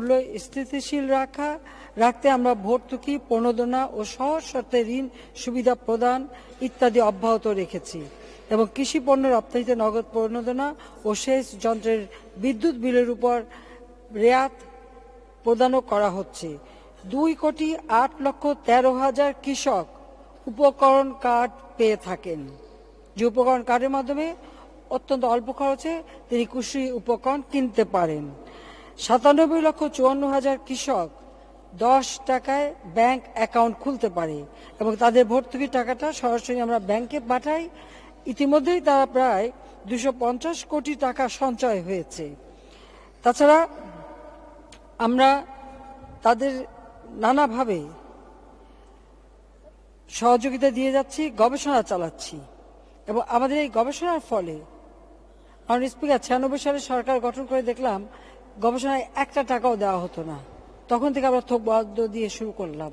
মূল্য স্থিতিশীল রাখা রাখতে আমরা ভর্তুকি প্রণোদনা ও সহজ শর্তে ঋণ সুবিধা প্রদান ইত্যাদি অব্যাহত রেখেছি এবং কৃষি পণ্য রপ্তানিতে নগদ প্রণোদনা ও সেচ যন্ত্রের বিদ্যুৎ বিলের উপর রেয়াত প্রদানও করা হচ্ছে দুই কোটি আট লক্ষ তেরো হাজার কৃষক উপকরণ কার্ড পেয়ে থাকেন যে উপকরণ কার্ডের মাধ্যমে অত্যন্ত অল্প খরচে তিনি কৃষি উপকরণ কিনতে পারেন সাতানব্বই লক্ষ চুয়ান্ন হাজার কৃষক দশ টাকায় ব্যাংক অ্যাকাউন্ট খুলতে পারে এবং তাদের ভর্তুকি টাকাটা সরাসরি আমরা ব্যাংকে পাঠাই ইতিমধ্যেই তারা প্রায় দুশো পঞ্চাশ কোটি টাকা সঞ্চয় হয়েছে তাছাড়া আমরা তাদের নানাভাবে সহযোগিতা দিয়ে যাচ্ছি গবেষণা চালাচ্ছি এবং আমাদের এই গবেষণার ফলে আমার স্পিকার ছিয়ানব্বই সালে সরকার গঠন করে দেখলাম গবেষণায় একটা টাকাও দেওয়া হতো না তখন থেকে আমরা থোক বরাদ্দ দিয়ে শুরু করলাম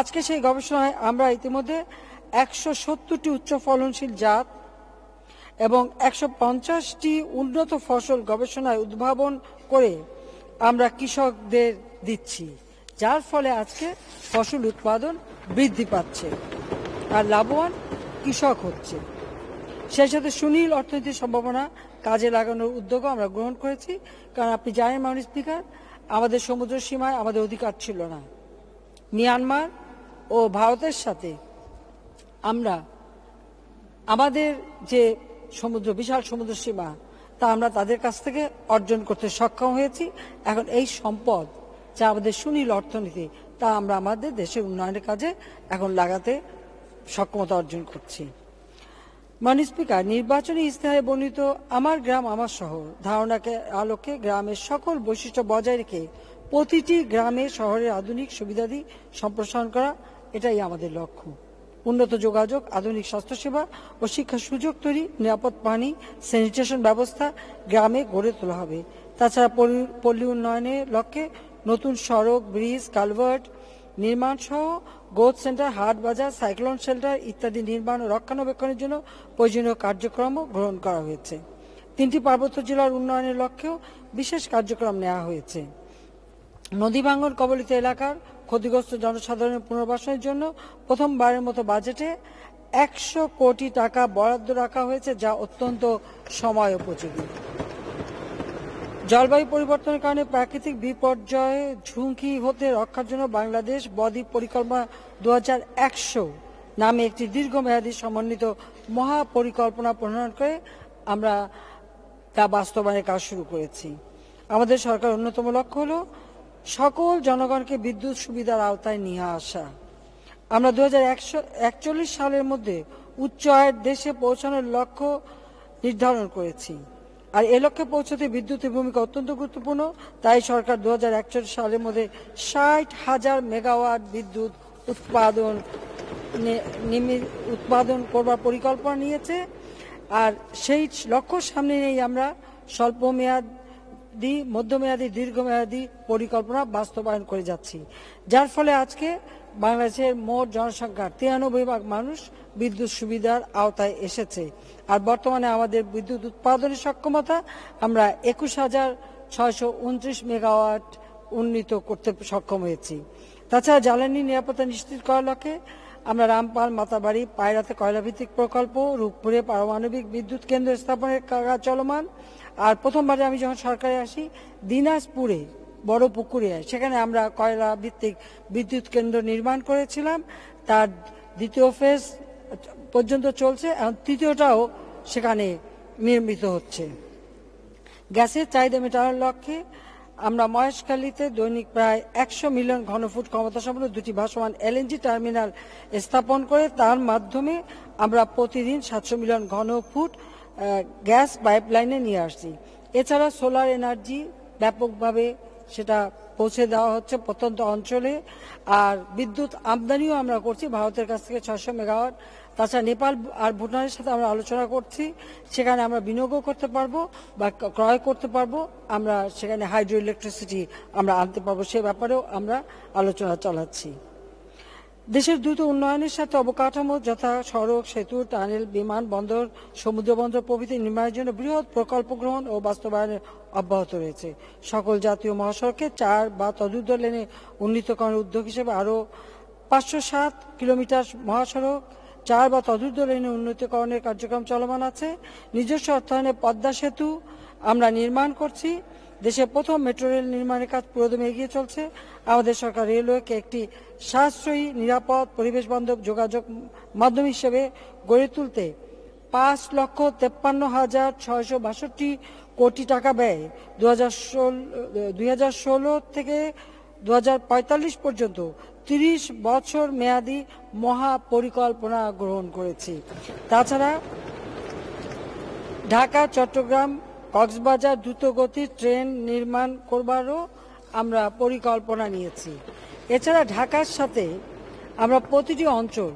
আজকে সেই গবেষণায় আমরা ইতিমধ্যে একশো সত্তরটি উচ্চ ফলনশীল জাত এবং একশো পঞ্চাশটি উন্নত ফসল গবেষণায় উদ্ভাবন করে আমরা কৃষকদের দিচ্ছি যার ফলে আজকে ফসল উৎপাদন বৃদ্ধি পাচ্ছে আর লাভবান কৃষক হচ্ছে সেই সাথে সুনীল অর্থনীতির সম্ভাবনা কাজে লাগানোর উদ্যোগও আমরা গ্রহণ করেছি কারণ আপনি জানেন মাননীয় স্পিকার আমাদের সমুদ্র সীমায় আমাদের অধিকার ছিল না মিয়ানমার ও ভারতের সাথে আমরা আমাদের যে সমুদ্র বিশাল সমুদ্র সীমা তা আমরা তাদের কাছ থেকে অর্জন করতে সক্ষম হয়েছি এখন এই সম্পদ যা আমাদের সুনীল অর্থনীতি তা আমরা আমাদের দেশের উন্নয়নের কাজে এখন লাগাতে সক্ষমতা অর্জন করছি মানি স্পিকার নির্বাচনী ইস্তেহারে বর্ণিত আমার গ্রাম আমার শহর ধারণাকে আলোকে গ্রামের সকল বৈশিষ্ট্য বজায় রেখে প্রতিটি গ্রামে শহরের আধুনিক সুবিধাদি সম্প্রসারণ করা এটাই আমাদের লক্ষ্য উন্নত যোগাযোগ আধুনিক স্বাস্থ্যসেবা ও শিক্ষার সুযোগ তৈরি নিরাপদ পানি স্যানিটেশন ব্যবস্থা গ্রামে গড়ে তোলা হবে তাছাড়া পল্লী উন্নয়নের লক্ষ্যে নতুন সড়ক ব্রিজ কালভার্ট নির্মাণ সহ গ্রোথ সেন্টার হাট বাজার সাইক্লোন শেল্টার ইত্যাদি নির্মাণ ও রক্ষণাবেক্ষণের জন্য প্রয়োজনীয় কার্যক্রমও গ্রহণ করা হয়েছে তিনটি পার্বত্য জেলার উন্নয়নের লক্ষ্যেও বিশেষ কার্যক্রম নেওয়া হয়েছে নদী ভাঙন কবলিত এলাকার ক্ষতিগ্রস্ত জনসাধারণের পুনর্বাসনের জন্য প্রথমবারের মতো বাজেটে একশো কোটি টাকা বরাদ্দ রাখা হয়েছে যা অত্যন্ত সময় উপযোগী জলবায়ু পরিবর্তনের কারণে প্রাকৃতিক বিপর্যয় ঝুঁকি হতে রক্ষার জন্য বাংলাদেশ বদ্বীপ পরিকল্পনা দু নামে একটি দীর্ঘমেয়াদী সমন্বিত মহাপরিকল্পনা প্রণয়ন করে আমরা তা বাস্তবায়নের কাজ শুরু করেছি আমাদের সরকার অন্যতম লক্ষ্য হল সকল জনগণকে বিদ্যুৎ সুবিধার আওতায় নিয়ে আসা আমরা দু সালের মধ্যে উচ্চ আয়ের দেশে পৌঁছানোর লক্ষ্য নির্ধারণ করেছি আর এ লক্ষ্যে পৌঁছতে বিদ্যুতের ভূমিকা অত্যন্ত গুরুত্বপূর্ণ তাই সরকার দু হাজার সালের মধ্যে ষাট হাজার মেগাওয়াট বিদ্যুৎ উৎপাদন উৎপাদন করবার পরিকল্পনা নিয়েছে আর সেই লক্ষ্য সামনে নিয়েই আমরা স্বল্প মেয়াদ মেয়াদি মধ্যমেয়াদী দীর্ঘমেয়াদি পরিকল্পনা বাস্তবায়ন করে যাচ্ছি যার ফলে আজকে বাংলাদেশের মোট জনসংখ্যার তিরানব্বই ভাগ মানুষ বিদ্যুৎ সুবিধার আওতায় এসেছে আর বর্তমানে আমাদের বিদ্যুৎ উৎপাদনের সক্ষমতা আমরা একুশ হাজার ছয়শো উনত্রিশ মেগাওয়াট উন্নীত করতে সক্ষম হয়েছি তাছাড়া জ্বালানি নিরাপত্তা নিশ্চিত করার লক্ষ্যে আমরা রামপাল মাতাবাড়ি পায়রাতে কয়লাভিত্তিক প্রকল্প রূপপুরে পারমাণবিক বিদ্যুৎ কেন্দ্র স্থাপনের কাজ চলমান আর প্রথমবারে আমি যখন সরকারে আসি দিনাজপুরে বড় পুকুরে সেখানে আমরা কয়লা ভিত্তিক বিদ্যুৎ কেন্দ্র নির্মাণ করেছিলাম তার দ্বিতীয় ফেজ পর্যন্ত চলছে এবং তৃতীয়টাও সেখানে নির্মিত হচ্ছে গ্যাসের চাহিদা মেটানোর লক্ষ্যে আমরা মহেশখালীতে দৈনিক প্রায় একশো মিলিয়ন ঘনফুট ক্ষমতা সম্পন্ন দুটি ভাসমান এলএনজি টার্মিনাল স্থাপন করে তার মাধ্যমে আমরা প্রতিদিন সাতশো মিলিয়ন ঘনফুট গ্যাস পাইপলাইনে নিয়ে আসছি এছাড়া সোলার এনার্জি ব্যাপকভাবে সেটা পৌঁছে দেওয়া হচ্ছে প্রত্যন্ত অঞ্চলে আর বিদ্যুৎ আমদানিও আমরা করছি ভারতের কাছ থেকে ছশো মেগাওয়াট তাছাড়া নেপাল আর ভুটানের সাথে আমরা আলোচনা করছি সেখানে আমরা বিনিয়োগও করতে পারবো বা ক্রয় করতে পারবো আমরা সেখানে হাইড্রো ইলেকট্রিসিটি আমরা আনতে পারবো সে ব্যাপারেও আমরা আলোচনা চালাচ্ছি দেশের দ্রুত উন্নয়নের সাথে অবকাঠামো যথা সড়ক সেতু টানেল বিমান বন্দর সমুদ্র বন্দর প্রভৃতি নির্মাণের জন্য বৃহৎ প্রকল্প গ্রহণ ও বাস্তবায়নের অব্যাহত রয়েছে সকল জাতীয় মহাসড়কে চার বা তদুর্ধ লেনে উন্নীতকরণের উদ্যোগ হিসেবে আরও পাঁচশো সাত কিলোমিটার মহাসড়ক চার বা তদুর্ধ লেনে উন্নীতকরণের কার্যক্রম চলমান আছে নিজস্ব অর্থায়নে পদ্মা সেতু আমরা নির্মাণ করছি দেশে প্রথম মেট্রো রেল নির্মাণের কাজ পুরোদমে এগিয়ে চলছে আমাদের সরকার রেলওয়েকে একটি সাশ্রয়ী নিরাপদ পরিবেশ বান্ধব যোগাযোগ মাধ্যম হিসেবে গড়ে তুলতে পাঁচ লক্ষ তেপ্পান্ন হাজার ছয়শো বাষট্টি কোটি টাকা ব্যয় দু হাজার ষোলো থেকে দু পর্যন্ত ৩০ বছর মেয়াদী মহা পরিকল্পনা গ্রহণ করেছি তাছাড়া ঢাকা চট্টগ্রাম কক্সবাজার দ্রুতগতির ট্রেন নির্মাণ করবারও আমরা পরিকল্পনা নিয়েছি এছাড়া ঢাকার সাথে আমরা প্রতিটি অঞ্চল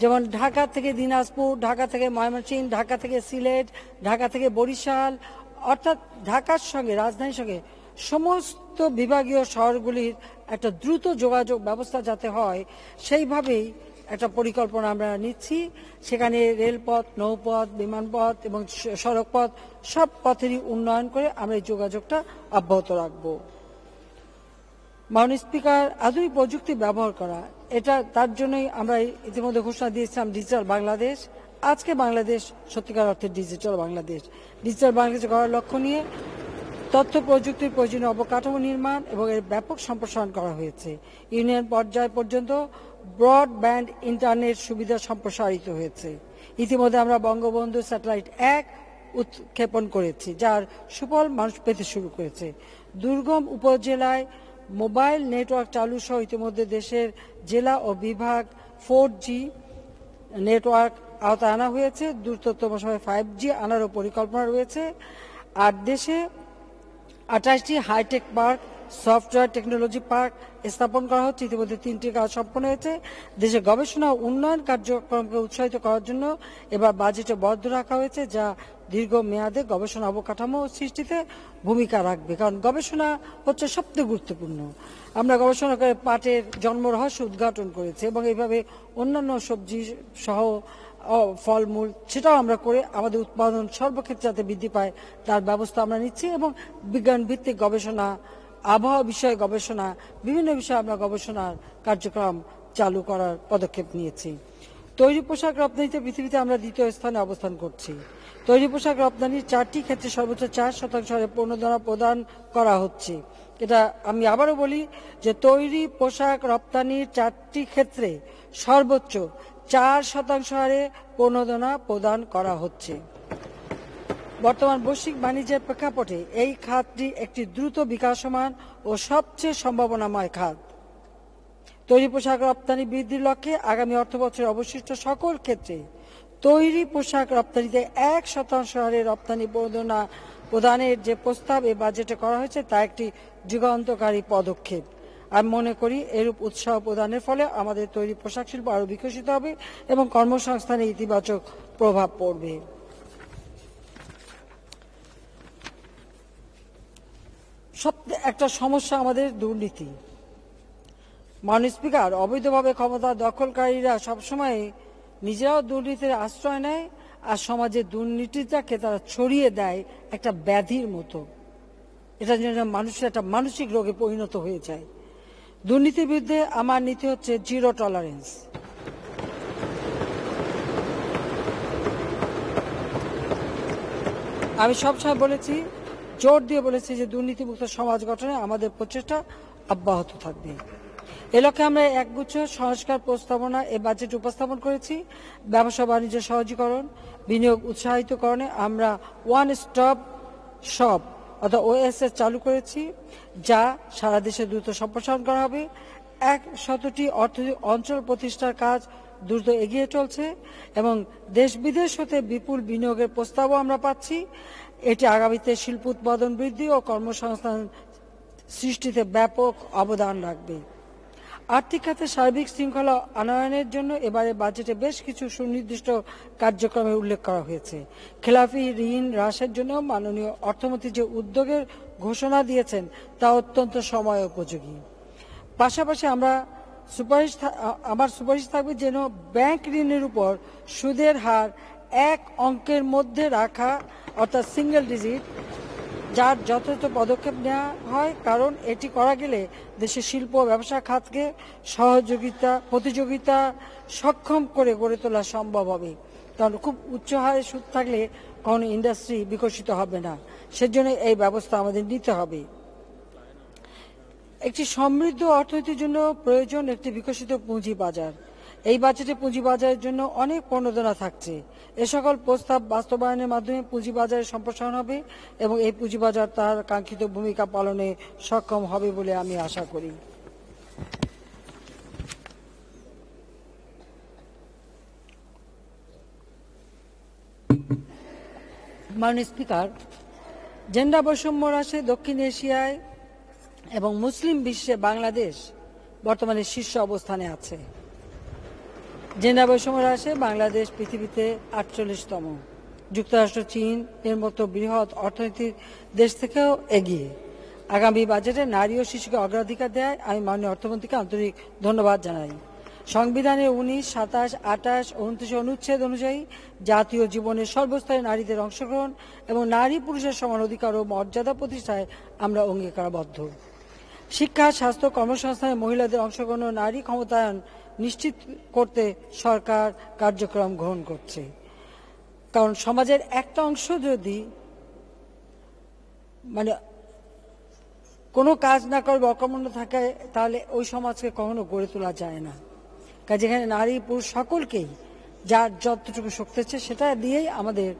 যেমন ঢাকা থেকে দিনাজপুর ঢাকা থেকে ময়মনসিংহ ঢাকা থেকে সিলেট ঢাকা থেকে বরিশাল অর্থাৎ ঢাকার সঙ্গে রাজধানীর সঙ্গে সমস্ত বিভাগীয় শহরগুলির একটা দ্রুত যোগাযোগ ব্যবস্থা যাতে হয় সেইভাবেই একটা পরিকল্পনা আমরা নিচ্ছি সেখানে রেলপথ নৌপথ বিমানপথ এবং সড়কপথ সব পথেরই উন্নয়ন করে আমরা এই যোগাযোগটা অব্যাহত রাখব মাননীয় স্পিকার আধুনিক প্রযুক্তি ব্যবহার করা এটা তার জন্যই আমরা ইতিমধ্যে ঘোষণা দিয়েছিলাম ডিজিটাল বাংলাদেশ আজকে বাংলাদেশ সত্যিকার অর্থে ডিজিটাল বাংলাদেশ ডিজিটাল বাংলাদেশ গড়ার লক্ষ্য নিয়ে তথ্য প্রযুক্তির প্রয়োজনীয় অবকাঠামো নির্মাণ এবং এর ব্যাপক সম্প্রসারণ করা হয়েছে ইউনিয়ন পর্যায় পর্যন্ত ব্রডব্যান্ড ইন্টারনেট সুবিধা সম্প্রসারিত হয়েছে ইতিমধ্যে আমরা বঙ্গবন্ধু স্যাটেলাইট এক উৎক্ষেপণ করেছি যার সুফল মানুষ পেতে শুরু করেছে দুর্গম উপজেলায় মোবাইল নেটওয়ার্ক চালু সহ ইতিমধ্যে দেশের জেলা ও বিভাগ ফোর জি নেটওয়ার্ক আওতায় আনা হয়েছে দ্রুততম সময়ে ফাইভ জি আনারও পরিকল্পনা রয়েছে আর দেশে আঠাশটি hi-tech park software technology park স্থাপন করা হচ্ছে ইতিমধ্যে তিনটি কাজ সম্পন্ন হয়েছে দেশে গবেষণা উন্নয়ন কার্যক্রমকে উৎসাহিত করার জন্য এবার বাজেটে বদ্ধ রাখা হয়েছে যা দীর্ঘ মেয়াদে গবেষণা অবকাঠামো সৃষ্টিতে ভূমিকা রাখবে কারণ গবেষণা হচ্ছে সবচেয়ে গুরুত্বপূর্ণ আমরা গবেষণা করে পাটের জন্মরহস্য উদ্ঘাটন করেছি এবং এইভাবে অন্যান্য সবজি সহ ফলমূল সেটাও আমরা করে আমাদের উৎপাদন সর্বক্ষেত্রে যাতে বৃদ্ধি পায় তার ব্যবস্থা আমরা নিচ্ছি এবং বিজ্ঞান ভিত্তিক গবেষণা আবহাওয়া বিষয়ে গবেষণা বিভিন্ন বিষয়ে আমরা গবেষণার কার্যক্রম চালু করার পদক্ষেপ নিয়েছি তৈরি পোশাক রপ্তানিতে পৃথিবীতে আমরা দ্বিতীয় স্থানে অবস্থান করছি তৈরি পোশাক রপ্তানির চারটি ক্ষেত্রে সর্বোচ্চ চার শতাংশ হারে প্রণোদনা প্রদান করা হচ্ছে এটা আমি আবারও বলি যে তৈরি পোশাক রপ্তানির চারটি ক্ষেত্রে সর্বোচ্চ চার শতাংশ হারে প্রণোদনা প্রদান করা হচ্ছে বর্তমান বৈশ্বিক বাণিজ্যের প্রেক্ষাপটে এই খাতটি একটি দ্রুত বিকাশমান ও সবচেয়ে সম্ভাবনাময় খাত তৈরি পোশাক রপ্তানি বৃদ্ধির লক্ষ্যে আগামী অর্থবছরের অবশিষ্ট সকল ক্ষেত্রে তৈরি পোশাক রপ্তানিতে এক শতাংশ হারে রপ্তানি বর্ধনা প্রদানের যে প্রস্তাব এ বাজেটে করা হয়েছে তা একটি যুগান্তকারী পদক্ষেপ আমি মনে করি এরূপ উৎসাহ প্রদানের ফলে আমাদের তৈরি পোশাক শিল্প আরও বিকশিত হবে এবং কর্মসংস্থানে ইতিবাচক প্রভাব পড়বে সব একটা সমস্যা আমাদের দুর্নীতি মাননীয় স্পিকার অবৈধভাবে ক্ষমতা দখলকারীরা সবসময় নিজেরাও দুর্নীতির আশ্রয় নেয় আর সমাজে দুর্নীতিটাকে তারা ছড়িয়ে দেয় একটা ব্যাধির মতো এটা যেন মানুষের একটা মানসিক রোগে পরিণত হয়ে যায় দুর্নীতির বিরুদ্ধে আমার নীতি হচ্ছে জিরো টলারেন্স আমি সবসময় বলেছি জোর দিয়ে বলেছি যে দুর্নীতিমুক্ত সমাজ গঠনে আমাদের প্রচেষ্টা অব্যাহত থাকবে এ লক্ষ্যে আমরা একগুচ্ছ সংস্কার প্রস্তাবনা এ বাজেট উপস্থাপন করেছি ব্যবসা বাণিজ্য সহজীকরণ বিনিয়োগ উৎসাহিতকরণে আমরা ওয়ান স্টপ শপ অর্থাৎ ওএসএস চালু করেছি যা সারা দেশে দ্রুত সম্প্রসারণ করা হবে এক শতটি অর্থনৈতিক অঞ্চল প্রতিষ্ঠার কাজ দ্রুত এগিয়ে চলছে এবং দেশ বিদেশ হতে বিপুল বিনিয়োগের প্রস্তাবও আমরা পাচ্ছি এটি আগামীতে শিল্প উৎপাদন বৃদ্ধি ও কর্মসংস্থান সৃষ্টিতে ব্যাপক অবদান রাখবে আর্থিক খাতে সার্বিক শৃঙ্খলা আনয়নের জন্য এবারে বাজেটে বেশ কিছু সুনির্দিষ্ট কার্যক্রমে উল্লেখ করা হয়েছে খেলাফি ঋণ হ্রাসের জন্য মাননীয় অর্থমন্ত্রী যে উদ্যোগের ঘোষণা দিয়েছেন তা অত্যন্ত সময় উপযোগী পাশাপাশি আমরা সুপারিশ আমার সুপারিশ থাকবে যেন ব্যাংক ঋণের উপর সুদের হার এক অঙ্কের মধ্যে রাখা অর্থাৎ সিঙ্গেল ডিজিট যার যথাযথ পদক্ষেপ নেওয়া হয় কারণ এটি করা গেলে দেশের শিল্প ব্যবসা খাতকে সহযোগিতা প্রতিযোগিতা সক্ষম করে গড়ে তোলা সম্ভব হবে কারণ খুব উচ্চ হারে সুদ থাকলে কোনো ইন্ডাস্ট্রি বিকশিত হবে না সেজন্য এই ব্যবস্থা আমাদের নিতে হবে একটি সমৃদ্ধ অর্থনীতির জন্য প্রয়োজন একটি বিকশিত পুঁজি বাজার এই বাজেটে পুঁজি বাজারের জন্য অনেক প্রণোদনা থাকছে এ সকল প্রস্তাব বাস্তবায়নের মাধ্যমে পুঁজিবাজারের সম্প্রসারণ হবে এবং এই পুঁজিবাজার তার কাঙ্ক্ষিত ভূমিকা পালনে সক্ষম হবে বলে আমি আশা করি মাননীয় স্পিকার জেন্ডার বৈষম্য হ্রাসে দক্ষিণ এশিয়ায় এবং মুসলিম বিশ্বে বাংলাদেশ বর্তমানে শীর্ষ অবস্থানে আছে জেন্ডার বৈষম্য হ্রাসে বাংলাদেশ পৃথিবীতে আটচল্লিশতম যুক্তরাষ্ট্র চীন এর মতো বৃহৎ অর্থনৈতিক দেশ থেকেও এগিয়ে আগামী বাজেটে নারী ও শিশুকে অগ্রাধিকার দেয় আমি মাননীয় অর্থমন্ত্রীকে আন্তরিক ধন্যবাদ জানাই সংবিধানের উনিশ সাতাশ আঠাশ উনত্রিশ অনুচ্ছেদ অনুযায়ী জাতীয় জীবনের সর্বস্তরে নারীদের অংশগ্রহণ এবং নারী পুরুষের সমান অধিকার ও মর্যাদা প্রতিষ্ঠায় আমরা অঙ্গীকারবদ্ধ শিক্ষা স্বাস্থ্য কর্মসংস্থানে মহিলাদের অংশগ্রহণ ও নারী ক্ষমতায়ন নিশ্চিত করতে সরকার কার্যক্রম গ্রহণ করছে কারণ সমাজের একটা অংশ যদি মানে কোনো কাজ না করবে অকর্মণ্য থাকে তাহলে ওই সমাজকে কখনো গড়ে তোলা যায় না কাজে এখানে নারী পুরুষ সকলকেই যার যতটুকু শক্তি হচ্ছে সেটা দিয়েই আমাদের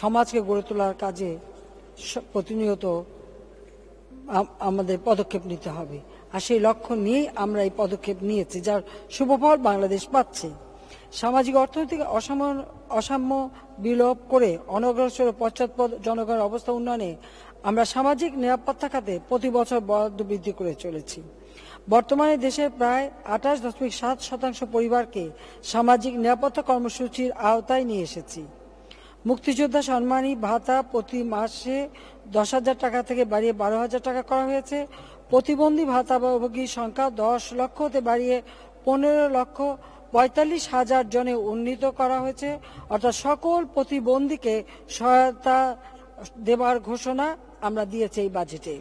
সমাজকে গড়ে তোলার কাজে প্রতিনিয়ত আমাদের পদক্ষেপ নিতে হবে আর সেই লক্ষ্য নিয়েই আমরা এই পদক্ষেপ নিয়েছি যার শুভফল বাংলাদেশ পাচ্ছে সামাজিক অর্থনৈতিক অসাম অসাম্য বিলোপ করে অনগ্রসর পশ্চাৎপদ জনগণের অবস্থা উন্নয়নে আমরা সামাজিক নিরাপত্তা খাতে প্রতি বছর বরাদ্দ বৃদ্ধি করে চলেছি বর্তমানে দেশের প্রায় আঠাশ দশমিক সাত শতাংশ পরিবারকে সামাজিক নিরাপত্তা কর্মসূচির আওতায় নিয়ে এসেছি মুক্তিযোদ্ধা সম্মানী ভাতা প্রতি মাসে দশ হাজার টাকা থেকে বাড়িয়ে বারো হাজার টাকা করা হয়েছে প্রতিবন্ধী ভাতাভোগীর সংখ্যা দশ লক্ষতে বাড়িয়ে পনেরো লক্ষ পঁয়তাল্লিশ হাজার জনে উন্নীত করা হয়েছে অর্থাৎ সকল প্রতিবন্ধীকে সহায়তা দেবার ঘোষণা আমরা দিয়েছি এই বাজেটে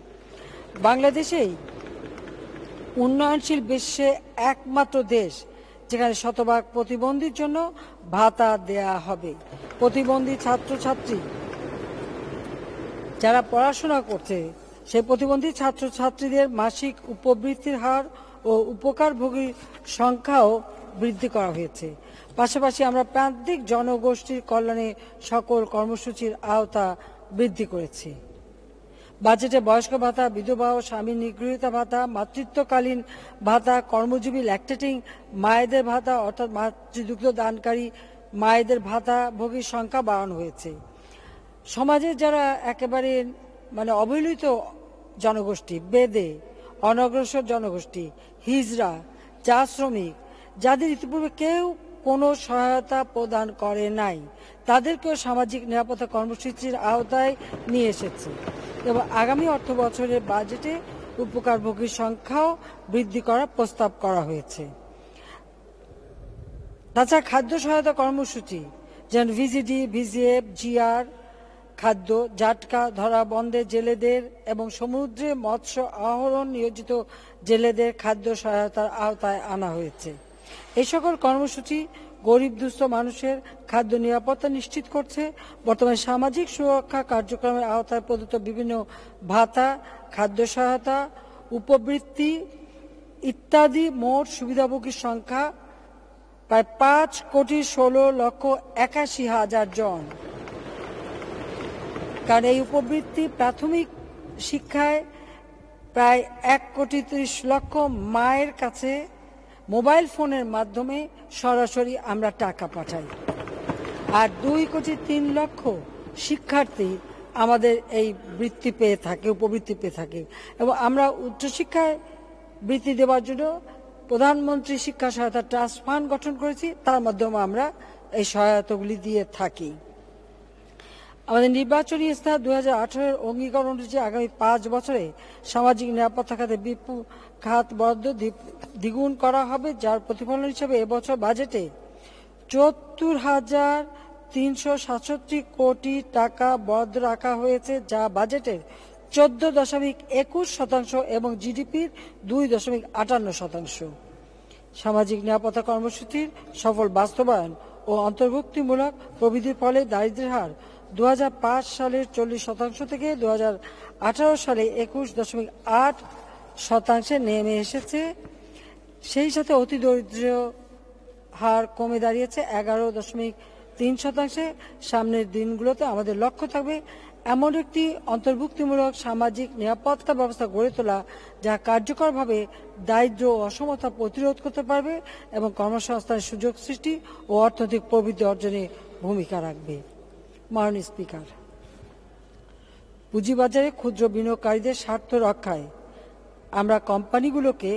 বাংলাদেশেই উন্নয়নশীল বিশ্বে একমাত্র দেশ যেখানে শতভাগ প্রতিবন্ধীর জন্য ভাতা দেয়া হবে প্রতিবন্ধী ছাত্রছাত্রী যারা পড়াশোনা করছে সে প্রতিবন্ধী ছাত্রছাত্রীদের মাসিক উপবৃত্তির হার ও উপকারভোগীর সংখ্যাও বৃদ্ধি করা হয়েছে পাশাপাশি আমরা প্রান্তিক জনগোষ্ঠীর কল্যাণে সকল কর্মসূচির আওতা বৃদ্ধি করেছি বাজেটে বয়স্ক ভাতা বিধবা ও স্বামী নিগৃহীতা ভাতা মাতৃত্বকালীন ভাতা কর্মজীবী ল্যাকটেটিং মায়েদের ভাতা অর্থাৎ মাতৃদুগ্ধ দানকারী মায়েদের ভাতা ভোগীর সংখ্যা বাড়ানো হয়েছে সমাজে যারা একেবারে মানে অবহেলিত জনগোষ্ঠী বেদে অনগ্রসর জনগোষ্ঠী হিজরা চা শ্রমিক যাদের ইতিপূর্বে কেউ কোনো সহায়তা প্রদান করে নাই তাদেরকেও সামাজিক নিরাপত্তা কর্মসূচির আওতায় নিয়ে এসেছে এবং আগামী অর্থ বছরের বাজেটে উপকারভোগীর সংখ্যাও বৃদ্ধি করার প্রস্তাব করা হয়েছে তাছাড়া খাদ্য সহায়তা কর্মসূচি যেমন ভিজিডি ভিজিএফ জিআর খাদ্য জাটকা ধরা বন্ধে জেলেদের এবং সমুদ্রে মৎস্য আহরণ নিয়োজিত জেলেদের খাদ্য সহায়তার আওতায় আনা হয়েছে এই সকল কর্মসূচি গরিব দুস্থ মানুষের খাদ্য নিরাপত্তা নিশ্চিত করছে বর্তমানে সামাজিক সুরক্ষা কার্যক্রমের আওতায় প্রদত্ত বিভিন্ন ভাতা খাদ্য সহায়তা উপবৃত্তি ইত্যাদি মোট সুবিধাভোগীর সংখ্যা প্রায় পাঁচ কোটি ষোলো লক্ষ একাশি হাজার জন কারণ এই উপবৃত্তি প্রাথমিক শিক্ষায় প্রায় এক কোটি ত্রিশ লক্ষ মায়ের কাছে মোবাইল ফোনের মাধ্যমে সরাসরি আমরা টাকা পাঠাই আর দুই কোটি তিন লক্ষ শিক্ষার্থী আমাদের এই বৃত্তি পেয়ে থাকে উপবৃত্তি পেয়ে থাকে এবং আমরা উচ্চশিক্ষায় বৃত্তি দেওয়ার জন্য প্রধানমন্ত্রী শিক্ষা সহায়তা ট্রাস্ট ফান্ড গঠন করেছি তার মাধ্যমে আমরা এই সহায়তাগুলি দিয়ে থাকি আমাদের নির্বাচনী স্থান দু হাজার আঠারোর অঙ্গীকার অনুযায়ী আগামী পাঁচ বছরে সামাজিক নিরাপত্তা খাতে বিপু খাত বরাদ্দ দ্বিগুণ করা হবে যার প্রতিফলন হিসেবে এবছর বাজেটে চুয়াত্তর হাজার তিনশো সাতষট্টি কোটি টাকা বরাদ্দ রাখা হয়েছে যা বাজেটের চোদ্দ দশমিক একুশ শতাংশ এবং জিডিপির দুই দশমিক আটান্ন শতাংশ সামাজিক নিরাপত্তা কর্মসূচির সফল বাস্তবায়ন ও অন্তর্ভুক্তিমূলক প্রবৃদ্ধির ফলে দারিদ্রের হার দু সালের চল্লিশ শতাংশ থেকে দু সালে একুশ দশমিক আট শতাংশে নেমে এসেছে সেই সাথে অতি দরিদ্র হার কমে দাঁড়িয়েছে এগারো দশমিক তিন শতাংশে সামনের দিনগুলোতে আমাদের লক্ষ্য থাকবে এমন একটি অন্তর্ভুক্তিমূলক সামাজিক নিরাপত্তা ব্যবস্থা গড়ে তোলা যা কার্যকরভাবে দারিদ্র অসমতা প্রতিরোধ করতে পারবে এবং কর্মসংস্থানের সুযোগ সৃষ্টি ও অর্থনৈতিক প্রবৃদ্ধি অর্জনে ভূমিকা রাখবে মাননীয় স্পিকার পুঁজিবাজারে ক্ষুদ্র বিনিয়োগকারীদের স্বার্থ রক্ষায় আমরা কোম্পানিগুলোকে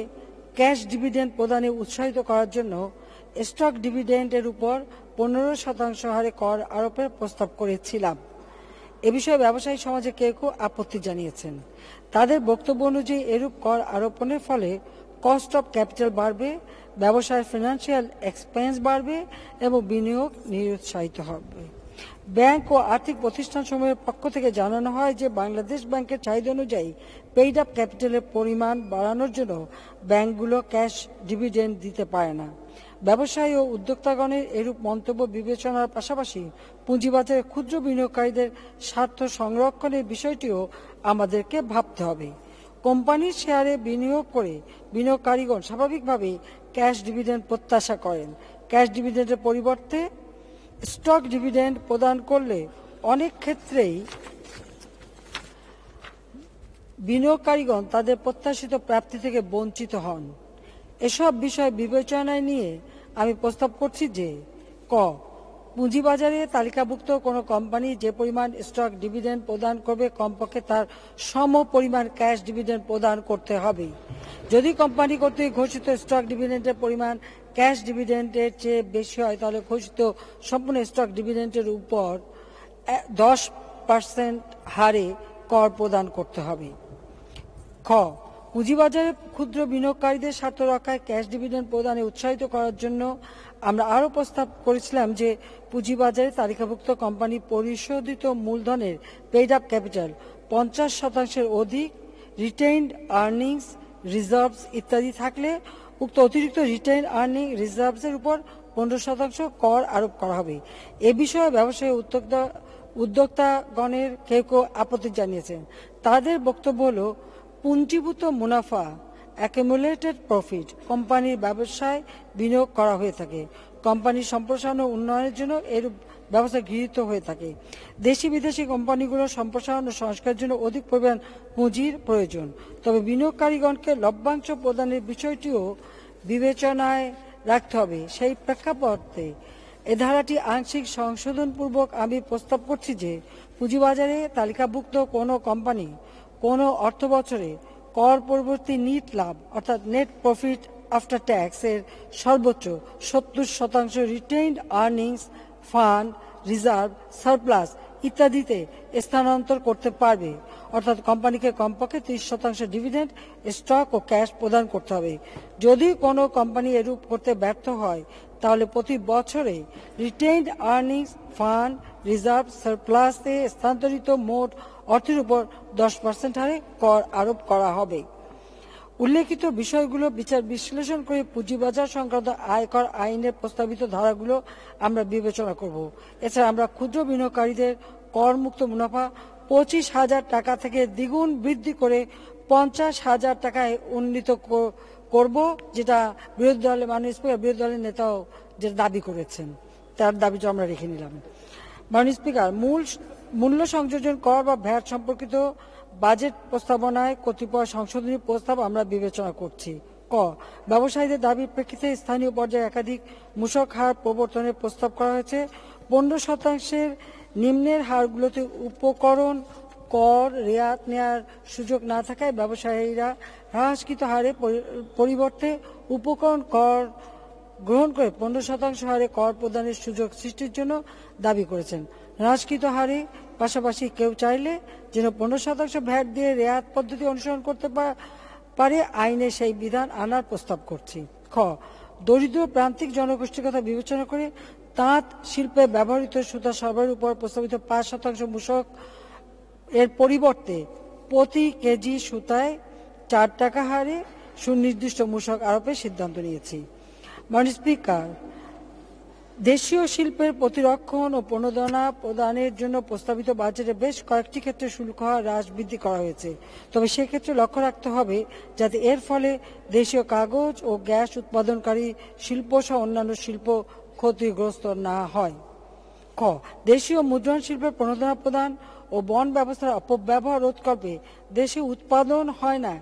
ক্যাশ ডিভিডেন্ড প্রদানে উৎসাহিত করার জন্য স্টক ডিভিডেন্ডের উপর পনেরো শতাংশ হারে কর আরোপের প্রস্তাব করেছিলাম এ বিষয়ে ব্যবসায়ী সমাজে কেউ কেউ আপত্তি জানিয়েছেন তাদের বক্তব্য অনুযায়ী এরূপ কর আরোপণের ফলে কস্ট অফ ক্যাপিটাল বাড়বে ব্যবসায়ের ফিনান্সিয়াল এক্সপেন্স বাড়বে এবং বিনিয়োগ নিরুৎসাহিত হবে ব্যাংক ও আর্থিক প্রতিষ্ঠান সমূহের পক্ষ থেকে জানানো হয় যে বাংলাদেশ ব্যাংকের চাহিদা অনুযায়ী পেইড আপ ক্যাপিটালের পরিমাণ বাড়ানোর জন্য ব্যাংকগুলো ক্যাশ ডিভিডেন্ড দিতে পারে না ব্যবসায়ী ও উদ্যোক্তাগণের এরূপ মন্তব্য বিবেচনার পাশাপাশি পুঁজিবাজারে ক্ষুদ্র বিনিয়োগকারীদের স্বার্থ সংরক্ষণের বিষয়টিও আমাদেরকে ভাবতে হবে কোম্পানির শেয়ারে বিনিয়োগ করে বিনিয়োগকারীগণ স্বাভাবিকভাবেই ক্যাশ ডিভিডেন্ড প্রত্যাশা করেন ক্যাশ ডিভিডেন্ডের পরিবর্তে স্টক ডিভিডেন্ড প্রদান করলে অনেক ক্ষেত্রেই বিনিয়োগকারীগণ তাদের প্রত্যাশিত প্রাপ্তি থেকে বঞ্চিত হন এসব বিষয় বিবেচনায় নিয়ে আমি প্রস্তাব করছি যে ক পুঁজিবাজারে তালিকাভুক্ত কোনো কোম্পানি যে পরিমাণ স্টক ডিভিডেন্ড প্রদান করবে কমপক্ষে তার সম পরিমাণ ক্যাশ ডিভিডেন্ড প্রদান করতে হবে যদি কোম্পানি কর্তৃক ঘোষিত স্টক ডিভিডেন্ডের পরিমাণ ক্যাশ ডিভিডেন্টের চেয়ে বেশি হয় তাহলে ঘোষিত সম্পূর্ণ স্টক ডিভিডেন্টের উপর দশ পার্সেন্ট হারে কর প্রদান করতে হবে খ পুঁজিবাজারে ক্ষুদ্র বিনিয়োগকারীদের স্বার্থ রক্ষায় ক্যাশ ডিভিডেন্ড প্রদানে উৎসাহিত করার জন্য আমরা আরও প্রস্তাব করেছিলাম যে পুঁজিবাজারে তালিকাভুক্ত কোম্পানি পরিশোধিত মূলধনের পেইড আপ ক্যাপিটাল পঞ্চাশ শতাংশের অধিক রিটেইনড আর্নিংস রিজার্ভস ইত্যাদি থাকলে উক্ত অতিরিক্ত রিটার্ন আর্নিং রিজার্ভসের উপর পনেরো শতাংশ কর আরোপ করা হবে এ বিষয়ে ব্যবসায়ী উদ্যোক্তা উদ্যোক্তাগণের কেউ কেউ আপত্তি জানিয়েছেন তাদের বক্তব্য হল পুঞ্জীভূত মুনাফা অ্যাকুমুলেটেড প্রফিট কোম্পানির ব্যবসায় বিনিয়োগ করা হয়ে থাকে কোম্পানির সম্প্রসারণ ও উন্নয়নের জন্য এর ব্যবস্থা গৃহীত হয়ে থাকে দেশি বিদেশি কোম্পানিগুলোর সম্প্রসারণ ও সংস্কারের জন্য অধিক পরিমাণ পুঁজির প্রয়োজন তবে বিনিয়োগকারীগণকে লভ্যাংশ প্রদানের বিষয়টিও বিবেচনায় রাখতে হবে সেই প্রেক্ষাপটে এ ধারাটি আংশিক সংশোধনপূর্বক আমি প্রস্তাব করছি যে পুঁজিবাজারে তালিকাভুক্ত কোনো কোম্পানি কোনো অর্থ বছরে কর পরবর্তী নিট লাভ অর্থাৎ নেট প্রফিট আফটার ট্যাক্সের সর্বোচ্চ সত্তর শতাংশ retained earnings fund reserve surplus ইত্যাদিতে স্থানান্তর করতে পারবে অর্থাৎ কোম্পানিকে কমপক্ষে ত্রিশ শতাংশ ডিভিডেন্ড স্টক ও ক্যাশ প্রদান করতে হবে যদি কোনো কোম্পানি এরূপ করতে ব্যর্থ হয় তাহলে প্রতি বছরে রিটেইনড আর্নিংস ফান্ড রিজার্ভ সারপ্লাসে স্থানান্তরিত মোট অর্থের উপর দশ পার্সেন্ট হারে কর আরোপ করা হবে উল্লেখিত বিষয়গুলো বিচার বিশ্লেষণ করে পুঁজিবাজার সংক্রান্ত আয়কর আইনের প্রস্তাবিত ধারাগুলো আমরা বিবেচনা করব এছাড়া আমরা ক্ষুদ্র বিনিয়োগকারীদের করমুক্ত মুনাফা পঁচিশ হাজার টাকা থেকে দ্বিগুণ বৃদ্ধি করে পঞ্চাশ হাজার টাকায় উন্নীত করব যেটা বিরোধী দলের মানুষ বিরোধী দলের নেতাও যে দাবি করেছেন তার তো আমরা রেখে নিলাম মাননীয় স্পিকার মূল মূল্য সংযোজন কর বা ভ্যাট সম্পর্কিত বাজেট প্রস্তাবনায় কতিপয় সংশোধনী প্রস্তাব আমরা বিবেচনা করছি ক ব্যবসায়ীদের দাবির প্রেক্ষিতে স্থানীয় পর্যায়ে একাধিক মূসক হার প্রবর্তনের প্রস্তাব করা হয়েছে পনেরো শতাংশের নিম্নের হারগুলোতে উপকরণ কর রেয়াত নেয়ার সুযোগ না থাকায় ব্যবসায়ীরা হ্রাসকৃত হারে পরিবর্তে উপকরণ কর গ্রহণ করে পনেরো শতাংশ হারে কর প্রদানের সুযোগ সৃষ্টির জন্য দাবি করেছেন হ্রাসকৃত হারে পাশাপাশি কেউ চাইলে যেন পনেরো শতাংশ ভ্যাট দিয়ে রেয়াত পদ্ধতি অনুসরণ করতে পারে আইনে সেই বিধান আনার প্রস্তাব করছি খ দরিদ্র প্রান্তিক জনগোষ্ঠীর কথা বিবেচনা করে তাঁত শিল্পে ব্যবহৃত সুতা সরবরাহের উপর প্রস্তাবিত পাঁচ শতাংশ মূষক এর পরিবর্তে প্রতি কেজি সুতায় চার টাকা হারে সুনির্দিষ্ট মূষক আরোপের সিদ্ধান্ত নিয়েছি মানে স্পিকার দেশীয় শিল্পের প্রতিরক্ষণ ও প্রণোদনা প্রদানের জন্য প্রস্তাবিত বাজেটে বেশ কয়েকটি ক্ষেত্রে শুল্ক হ্রাস বৃদ্ধি করা হয়েছে তবে সেক্ষেত্রে লক্ষ্য রাখতে হবে যাতে এর ফলে দেশীয় কাগজ ও গ্যাস উৎপাদনকারী শিল্প সহ অন্যান্য শিল্প ক্ষতিগ্রস্ত না হয় খ দেশীয় মুদ্রণ শিল্পের প্রণোদনা প্রদান ও বন ব্যবস্থার অপব্যবহার রোধ করবে দেশে উৎপাদন হয় না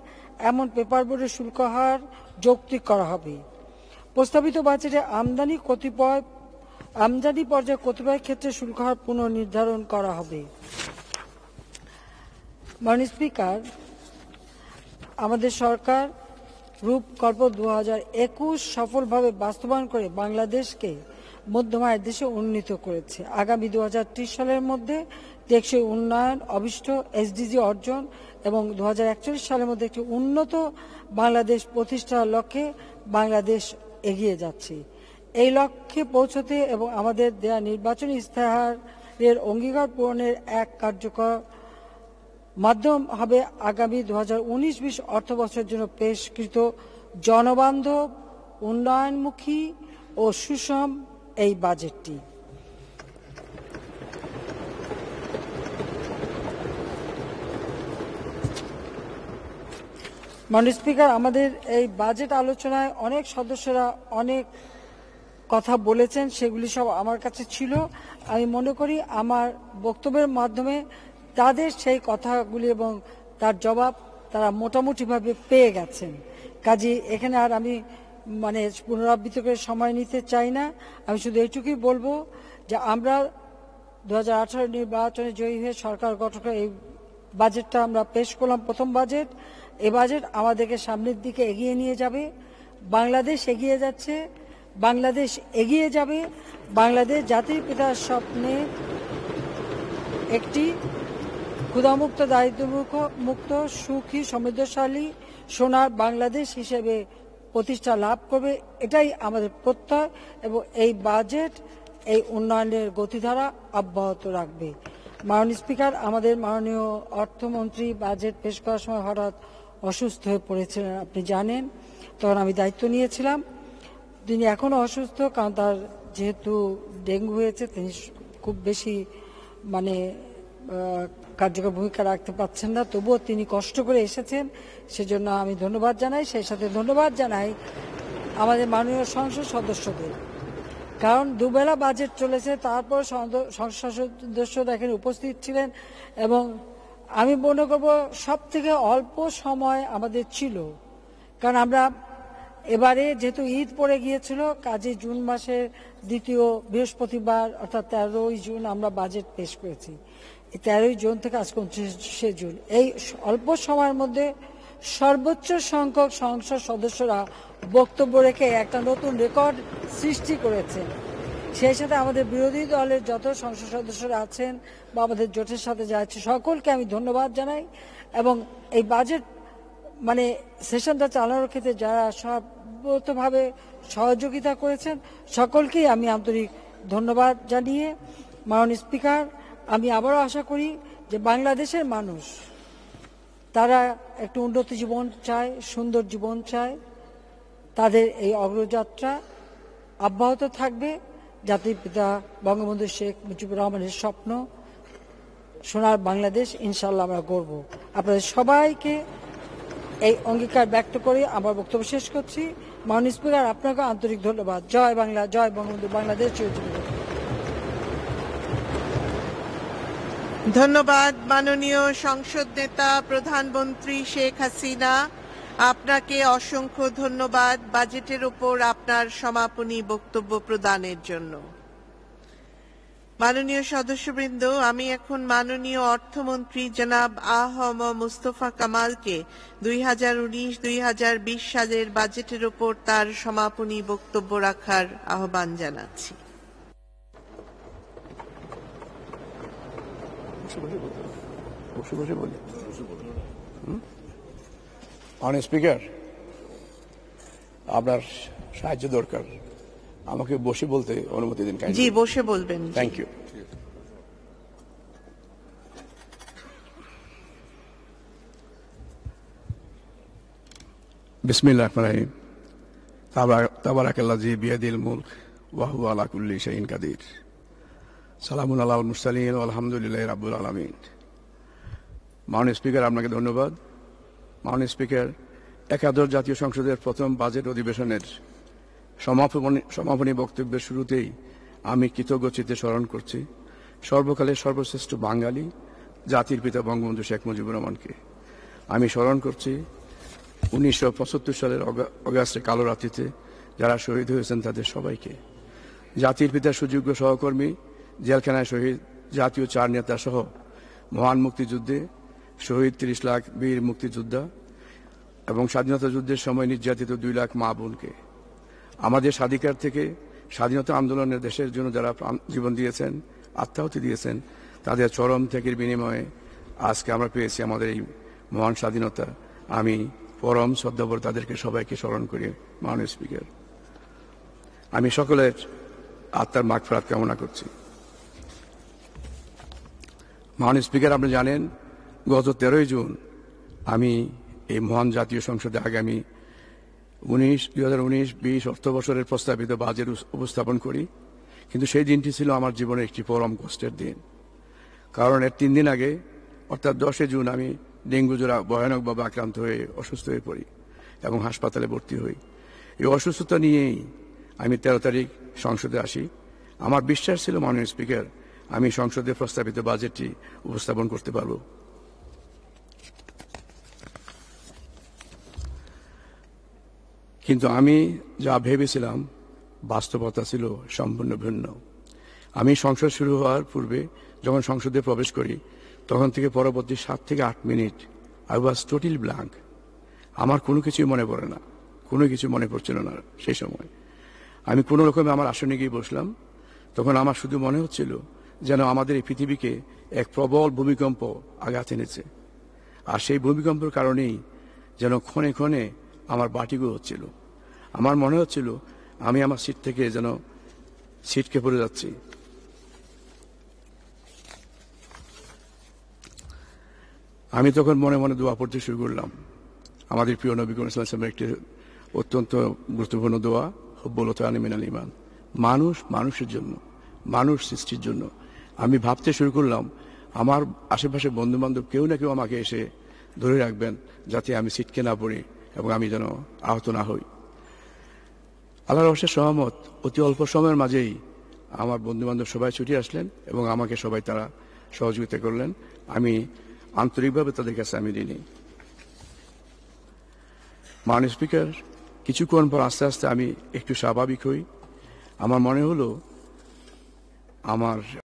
এমন পেপার বোর্ডের শুল্ক হার যৌক্তিক করা হবে প্রস্তাবিত বাজেটে আমদানি কতিপয় আমদানি পর্যায়ে কতিপয় ক্ষেত্রে শুল্ক হার পুনর্নির্ধারণ করা হবে মাননীয় স্পিকার আমাদের সরকার রূপকল্প দু হাজার একুশ সফলভাবে বাস্তবায়ন করে বাংলাদেশকে মধ্যম আয়ের দেশে উন্নীত করেছে আগামী দু সালের মধ্যে টেকসই উন্নয়ন অবিষ্ট এসডিজি অর্জন এবং দু সালের মধ্যে একটি উন্নত বাংলাদেশ প্রতিষ্ঠার লক্ষ্যে বাংলাদেশ এগিয়ে যাচ্ছে এই লক্ষ্যে পৌঁছতে এবং আমাদের দেয়া নির্বাচনী ইস্তেহারের অঙ্গীকার পূরণের এক কার্যকর মাধ্যম হবে আগামী দু হাজার উনিশ বিশ অর্থবছরের জন্য পেশকৃত জনবান্ধব উন্নয়নমুখী ও সুষম এই বাজেটটি মাননীয় স্পিকার আমাদের এই বাজেট আলোচনায় অনেক সদস্যরা অনেক কথা বলেছেন সেগুলি সব আমার কাছে ছিল আমি মনে করি আমার বক্তব্যের মাধ্যমে তাদের সেই কথাগুলি এবং তার জবাব তারা মোটামুটিভাবে পেয়ে গেছেন কাজে এখানে আর আমি মানে পুনরাবৃত্ত করে সময় নিতে চাই না আমি শুধু এইটুকুই বলবো যে আমরা দু হাজার নির্বাচনে জয়ী হয়ে সরকার গঠন এই বাজেটটা আমরা পেশ করলাম প্রথম বাজেট এ বাজেট আমাদেরকে সামনের দিকে এগিয়ে নিয়ে যাবে বাংলাদেশ এগিয়ে যাচ্ছে বাংলাদেশ এগিয়ে যাবে বাংলাদেশ জাতির পিতার স্বপ্নে একটি ক্ষুধামুক্ত দারিদ্রমুখ মুক্ত সুখী সমৃদ্ধশালী সোনার বাংলাদেশ হিসেবে প্রতিষ্ঠা লাভ করবে এটাই আমাদের প্রত্যয় এবং এই বাজেট এই উন্নয়নের গতিধারা অব্যাহত রাখবে মাননীয় স্পিকার আমাদের মাননীয় অর্থমন্ত্রী বাজেট পেশ করার সময় হঠাৎ অসুস্থ হয়ে পড়েছিলেন আপনি জানেন তখন আমি দায়িত্ব নিয়েছিলাম তিনি এখনও অসুস্থ কারণ তার যেহেতু ডেঙ্গু হয়েছে তিনি খুব বেশি মানে কার্যকর ভূমিকা রাখতে পারছেন না তবুও তিনি কষ্ট করে এসেছেন সেজন্য আমি ধন্যবাদ জানাই সেই সাথে ধন্যবাদ জানাই আমাদের মাননীয় সংসদ সদস্যদের কারণ দুবেলা বাজেট চলেছে তারপর সংসদ সদস্য দেখেন উপস্থিত ছিলেন এবং আমি মনে করব সব থেকে অল্প সময় আমাদের ছিল কারণ আমরা এবারে যেহেতু ঈদ পড়ে গিয়েছিল কাজে জুন মাসের দ্বিতীয় বৃহস্পতিবার অর্থাৎ তেরোই জুন আমরা বাজেট পেশ করেছি তেরোই জুন থেকে আজকে উনত্রিশে জুন এই অল্প সময়ের মধ্যে সর্বোচ্চ সংখ্যক সংসদ সদস্যরা বক্তব্য রেখে একটা নতুন রেকর্ড সৃষ্টি করেছেন সেই সাথে আমাদের বিরোধী দলের যত সংসদ সদস্যরা আছেন বা আমাদের জোটের সাথে যা আছে সকলকে আমি ধন্যবাদ জানাই এবং এই বাজেট মানে সেশনটা চালানোর ক্ষেত্রে যারা সব ওতপ্রোতভাবে সহযোগিতা করেছেন সকলকেই আমি আন্তরিক ধন্যবাদ জানিয়ে মাননীয় স্পিকার আমি আবারও আশা করি যে বাংলাদেশের মানুষ তারা একটু উন্নত জীবন চায় সুন্দর জীবন চায় তাদের এই অগ্রযাত্রা অব্যাহত থাকবে জাতির পিতা বঙ্গবন্ধু শেখ মুজিবুর রহমানের স্বপ্ন সোনার বাংলাদেশ ইনশাল্লাহ আমরা গর্ব আপনাদের সবাইকে এই অঙ্গীকার ব্যক্ত করে আমার বক্তব্য শেষ করছি মাননীয় স্পিকার আপনাকে আন্তরিক ধন্যবাদ জয় বাংলা জয় বঙ্গবন্ধু বাংলাদেশ ধন্যবাদ মাননীয় সংসদ নেতা প্রধানমন্ত্রী শেখ হাসিনা আপনাকে অসংখ্য ধন্যবাদ বাজেটের উপর আপনার সমাপনী বক্তব্য প্রদানের জন্য মাননীয় সদস্যবৃন্দ আমি এখন মাননীয় অর্থমন্ত্রী জনাব আহম মুস্তফা কামালকে দুই হাজার উনিশ দুই হাজার বিশ সালের বাজেটের ওপর তার সমাপনী বক্তব্য রাখার আহ্বান জানাচ্ছি আপনার সাহায্য দরকার আমাকে বসে বলতে অনুমতি দিন জি বসে বলবেন থ্যাংক ইউ বিসমিল্লা রহমান রাহিম তাবারাকাল্লা জি বিয়াদিল মুলক ওয়াহু আলা কুল্লি শাহিন কাদির সালামুল আল্লাহ মুসালিন আলহামদুলিল্লাহ রাবুল আলমিন মাউন স্পিকার আপনাকে ধন্যবাদ মাউন স্পিকার একাদশ জাতীয় সংসদের প্রথম বাজেট অধিবেশনের সমাপনী সমাপনী বক্তব্যের শুরুতেই আমি কৃতজ্ঞচিতে স্মরণ করছি সর্বকালের সর্বশ্রেষ্ঠ বাঙালি জাতির পিতা বঙ্গবন্ধু শেখ মুজিবুর রহমানকে আমি স্মরণ করছি উনিশশো সালের অগাস্টে কালো রাত্রিতে যারা শহীদ হয়েছেন তাদের সবাইকে জাতির পিতা সুযোগ্য সহকর্মী জেলখানায় শহীদ জাতীয় চার নেতা সহ মহান মুক্তিযুদ্ধে শহীদ তিরিশ লাখ বীর মুক্তিযোদ্ধা এবং স্বাধীনতা যুদ্ধের সময় নির্যাতিত দুই লাখ মা বোনকে আমাদের স্বাধিকার থেকে স্বাধীনতা আন্দোলনের দেশের জন্য যারা জীবন দিয়েছেন আত্মাহতি দিয়েছেন তাদের চরম ত্যাগের বিনিময়ে আজকে আমরা পেয়েছি আমাদের এই মহান স্বাধীনতা আমি পরম শ্রদ্ধাবর তাদেরকে সবাইকে স্মরণ করি মাননীয় স্পিকার আমি সকলের আত্মার মাগফরাত কামনা করছি মাননীয় স্পিকার আপনি জানেন গত তেরোই জুন আমি এই মহান জাতীয় সংসদে আগামী উনিশ দুই হাজার উনিশ বিশ অর্থ বছরের প্রস্তাবিত বাজেট উপস্থাপন করি কিন্তু সেই দিনটি ছিল আমার জীবনে একটি পরম কষ্টের দিন কারণ এর তিন দিন আগে অর্থাৎ দশই জুন আমি ডেঙ্গু জোড়া ভয়ানকভাবে আক্রান্ত হয়ে অসুস্থ হয়ে পড়ি এবং হাসপাতালে ভর্তি হই এই অসুস্থতা নিয়েই আমি তেরো তারিখ সংসদে আসি আমার বিশ্বাস ছিল মাননীয় স্পিকার আমি সংসদে প্রস্তাবিত বাজেটটি উপস্থাপন করতে পারবো কিন্তু আমি যা ভেবেছিলাম বাস্তবতা ছিল সম্পূর্ণ ভিন্ন আমি সংসদ শুরু হওয়ার পূর্বে যখন সংসদে প্রবেশ করি তখন থেকে পরবর্তী সাত থেকে আট minute I was totally blank আমার কোনো কিছুই মনে পড়ে না কোনো কিছু মনে পড়ছিল না সেই সময় আমি কোনো রকমে আমার আসনে গিয়ে বসলাম তখন আমার শুধু মনে হচ্ছিল যেন আমাদের এই পৃথিবীকে এক প্রবল ভূমিকম্প আঘাত এনেছে আর সেই ভূমিকম্পের কারণেই যেন ক্ষণে ক্ষণে আমার বাটিগুলো হচ্ছিল আমার মনে হচ্ছিল আমি আমার সিট থেকে যেন সিটকে পড়ে যাচ্ছি আমি তখন মনে মনে দোয়া পড়তে শুরু করলাম আমাদের প্রিয় নবী করিমের একটি অত্যন্ত গুরুত্বপূর্ণ দোয়া বলত আলিমিন আলিমান মানুষ মানুষের জন্য মানুষ সৃষ্টির জন্য আমি ভাবতে শুরু করলাম আমার আশেপাশে বন্ধুবান্ধব কেউ না কেউ আমাকে এসে ধরে রাখবেন যাতে আমি সিটকে না পড়ি এবং আমি যেন আহত না হই আল্লাহর অবশ্যই সহমত অতি অল্প সময়ের মাঝেই আমার বন্ধুবান্ধব সবাই ছুটি আসলেন এবং আমাকে সবাই তারা সহযোগিতা করলেন আমি আন্তরিকভাবে তাদের কাছে আমি ঋণী মান স্পিকার কিছুক্ষণ পর আস্তে আস্তে আমি একটু স্বাভাবিক হই আমার মনে হলো আমার